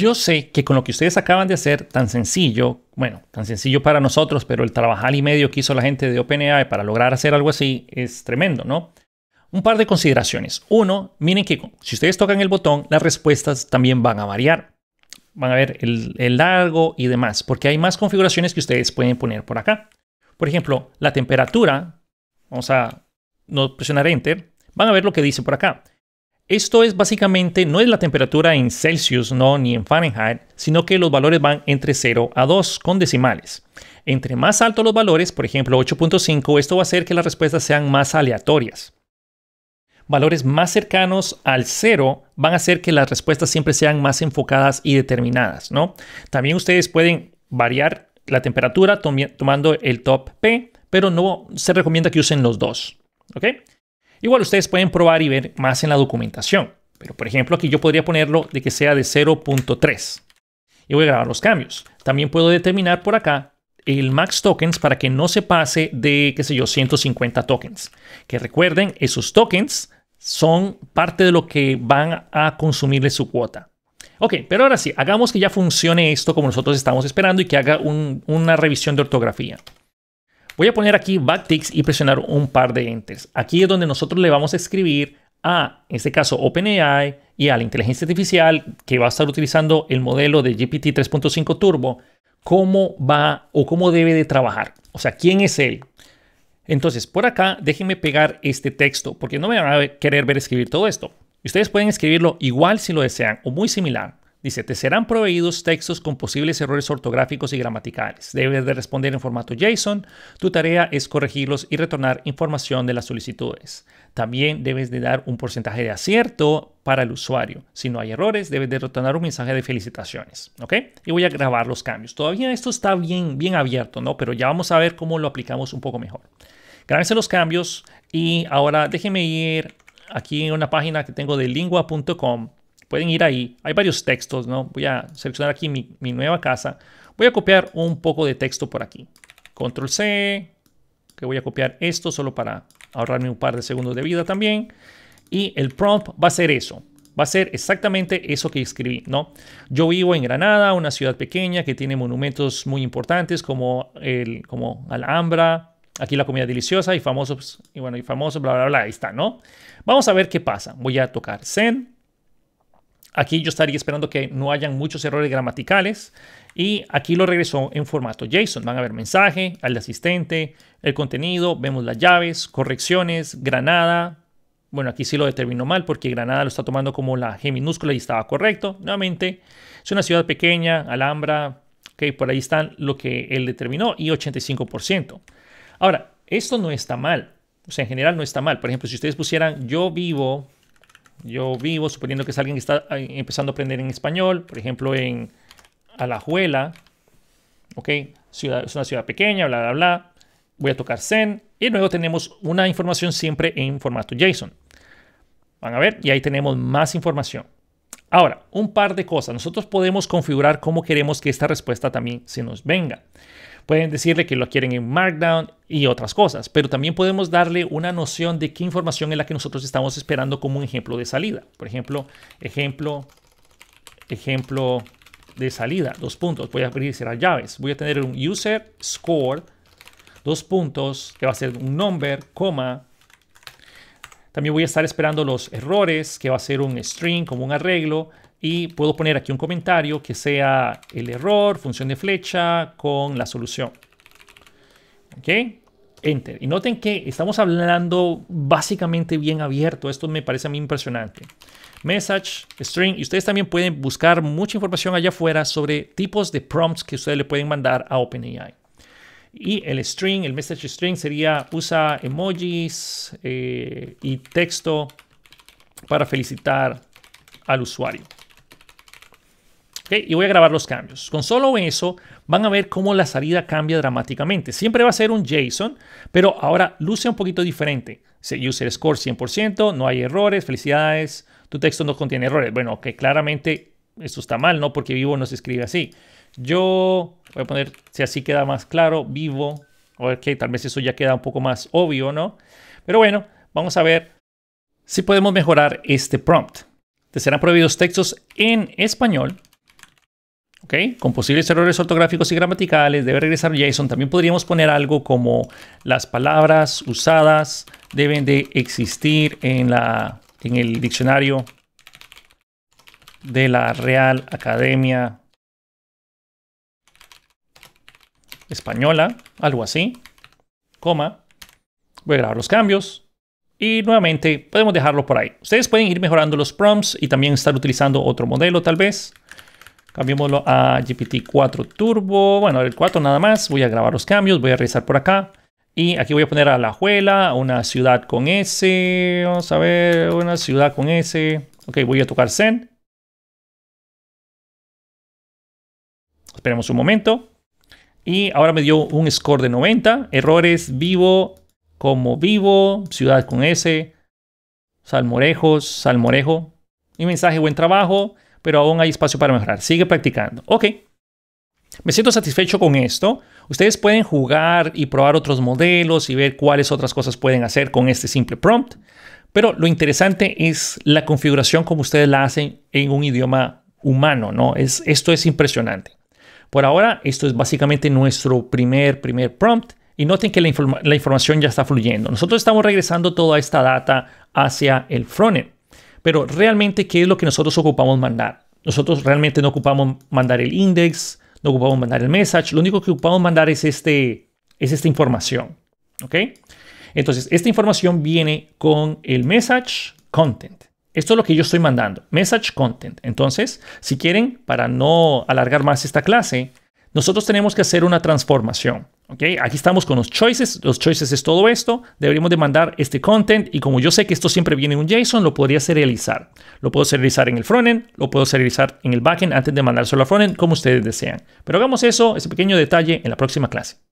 Yo sé que con lo que ustedes acaban de hacer, tan sencillo, bueno, tan sencillo para nosotros, pero el trabajar y medio que hizo la gente de OpenAI para lograr hacer algo así es tremendo, ¿no? Un par de consideraciones. Uno, miren que si ustedes tocan el botón, las respuestas también van a variar. Van a ver el, largo y demás, porque hay más configuraciones que ustedes pueden poner por acá. Por ejemplo, la temperatura, vamos a no presionar Enter, van a ver lo que dice por acá. Esto es básicamente, no es la temperatura en Celsius, no, ni en Fahrenheit, sino que los valores van entre 0 a 2 con decimales. Entre más altos los valores, por ejemplo 8.5, esto va a hacer que las respuestas sean más aleatorias. Valores más cercanos al 0 van a hacer que las respuestas siempre sean más enfocadas y determinadas, ¿no? También ustedes pueden variar la temperatura tomando el top P, pero no se recomienda que usen los dos, ¿ok? Igual ustedes pueden probar y ver más en la documentación. Pero por ejemplo aquí yo podría ponerlo de que sea de 0.3. Y voy a grabar los cambios. También puedo determinar por acá el max tokens para que no se pase de, qué sé yo, 150 tokens. Que recuerden, esos tokens son parte de lo que van a consumirle su cuota. Ok, pero ahora sí, hagamos que ya funcione esto como nosotros estamos esperando y que haga una revisión de ortografía. Voy a poner aquí backticks y presionar un par de enters. Aquí es donde nosotros le vamos a escribir a, en este caso, OpenAI y a la inteligencia artificial que va a estar utilizando el modelo de GPT 3.5 Turbo, cómo va o cómo debe de trabajar. O sea, quién es él. Entonces, por acá déjenme pegar este texto porque no me van a querer ver escribir todo esto. Ustedes pueden escribirlo igual si lo desean o muy similar. Dice, te serán proveídos textos con posibles errores ortográficos y gramaticales. Debes de responder en formato JSON. Tu tarea es corregirlos y retornar información de las solicitudes. También debes de dar un porcentaje de acierto para el usuario. Si no hay errores, debes de retornar un mensaje de felicitaciones. ¿Ok? Y voy a grabar los cambios. Todavía esto está bien, bien abierto, ¿no? Pero ya vamos a ver cómo lo aplicamos un poco mejor. Grábense los cambios y ahora déjenme ir aquí en una página que tengo de lingua.com pueden ir ahí. Hay varios textos, ¿no? Voy a seleccionar aquí mi, nueva casa. Voy a copiar un poco de texto por aquí. Control C, que voy a copiar esto solo para ahorrarme un par de segundos de vida también. Y el prompt va a ser eso. Va a ser exactamente eso que escribí, ¿no? Yo vivo en Granada, una ciudad pequeña que tiene monumentos muy importantes como, el, como Alhambra, aquí la comida deliciosa y famosos, y bueno, y famosos, bla, bla, bla, ahí está, ¿no? Vamos a ver qué pasa. Voy a tocar Zen Aquí yo estaría esperando que no hayan muchos errores gramaticales y aquí lo regresó en formato JSON. Van a ver mensaje, al asistente, el contenido, vemos las llaves, correcciones, Granada. Bueno, aquí sí lo determinó mal porque Granada lo está tomando como la G minúscula y estaba correcto. Nuevamente, es una ciudad pequeña, Alhambra, okay, por ahí están lo que él determinó y 85%. Ahora, esto no está mal. O sea, en general no está mal. Por ejemplo, si ustedes pusieran yo vivo yo vivo, suponiendo que es alguien que está eh, empezando a aprender en español, por ejemplo, en Alajuela, ¿ok? Ciudad, es una ciudad pequeña, bla, bla, bla. Voy a tocar Zen y luego tenemos una información siempre en formato JSON. Van a ver, y ahí tenemos más información. Ahora, un par de cosas. Nosotros podemos configurar cómo queremos que esta respuesta también se nos venga. Pueden decirle que lo quieren en Markdown y otras cosas, pero también podemos darle una noción de qué información es la que nosotros estamos esperando como un ejemplo de salida. Por ejemplo, ejemplo, ejemplo de salida, dos puntos. Voy a abrir y cerrar llaves. Voy a tener un user score, dos puntos, que va a ser un number, coma, también voy a estar esperando los errores, que va a ser un string como un arreglo y puedo poner aquí un comentario que sea el error, función de flecha con la solución. ¿Ok? Enter. Y noten que estamos hablando básicamente bien abierto. Esto me parece a mí impresionante. Message, string. Y ustedes también pueden buscar mucha información allá afuera sobre tipos de prompts que ustedes le pueden mandar a OpenAI. Y el string, el message string sería usa emojis eh, y texto para felicitar al usuario. Y voy a grabar los cambios. Con solo eso van a ver cómo la salida cambia dramáticamente. Siempre va a ser un JSON, pero ahora luce un poquito diferente. user score 100%, no hay errores, felicidades, tu texto no contiene errores. Bueno, que claramente esto está mal, ¿no? Porque vivo no se escribe así. Yo voy a poner, si así queda más claro, vivo. Ok, tal vez eso ya queda un poco más obvio, ¿no? Pero bueno, vamos a ver si podemos mejorar este prompt. Te serán prohibidos textos en español con posibles errores ortográficos y gramaticales, debe regresar JSON. También podríamos poner algo como las palabras usadas deben de existir en, la, en el diccionario de la Real Academia Española, algo así, coma. Voy a grabar los cambios. Y nuevamente podemos dejarlo por ahí. Ustedes pueden ir mejorando los prompts y también estar utilizando otro modelo tal vez. Cambiémoslo a GPT-4 Turbo. Bueno, el 4 nada más. Voy a grabar los cambios. Voy a revisar por acá. Y aquí voy a poner a La Juela, una ciudad con S. Vamos a ver, una ciudad con S. Ok, voy a tocar Zen. Esperemos un momento. Y ahora me dio un score de 90. Errores vivo, como vivo, ciudad con S, salmorejos, salmorejo. Y mensaje, buen trabajo pero aún hay espacio para mejorar. Sigue practicando. Ok. Me siento satisfecho con esto. Ustedes pueden jugar y probar otros modelos y ver cuáles otras cosas pueden hacer con este simple prompt. Pero lo interesante es la configuración como ustedes la hacen en un idioma humano, ¿no? Es, esto es impresionante. Por ahora, esto es básicamente nuestro primer, primer prompt. Y noten que la, la información ya está fluyendo. Nosotros estamos regresando toda esta data hacia el frontend. Pero realmente, ¿qué es lo que nosotros ocupamos mandar? Nosotros realmente no ocupamos mandar el index, no ocupamos mandar el message, lo único que ocupamos mandar es, este, es esta información. ¿Ok? Entonces, esta información viene con el message content. Esto es lo que yo estoy mandando, message content. Entonces, si quieren, para no alargar más esta clase, nosotros tenemos que hacer una transformación. Aquí estamos con los choices. Los choices es todo esto. Deberíamos de mandar este content y como yo sé que esto siempre viene en un JSON, lo podría serializar. Lo puedo serializar en el frontend, lo puedo serializar en el backend antes de mandárselo al frontend, como ustedes desean. Pero hagamos eso, ese pequeño detalle, en la próxima clase.